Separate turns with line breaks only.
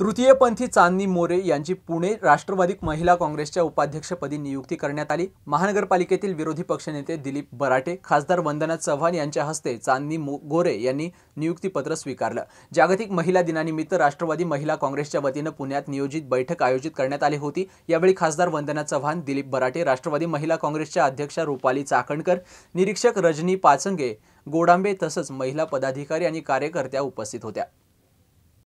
तृतीयपंथी चांदनी मोरे यांची पुणे राष्ट्रवादी महिला काँग्रेसच्या उपाध्यक्षपदी नियुक्ती करण्यात आली महानगरपालिकेतील विरोधी पक्षनेते दिलीप बराटे खासदार वंदना चव्हाण यांच्या हस्ते चांदनी गोरे यांनी नियुक्तीपत्र स्वीकारलं जागतिक महिला दिनानिमित्त राष्ट्रवादी महिला काँग्रेसच्या वतीनं पुण्यात नियोजित बैठक आयोजित करण्यात आली होती यावेळी खासदार वंदना चव्हाण दिलीप बराटे राष्ट्रवादी महिला काँग्रेसच्या अध्यक्षा रुपाली चाकणकर निरीक्षक रजनी पाचंगे गोडांबे तसंच महिला पदाधिकारी आणि कार्यकर्त्या उपस्थित होत्या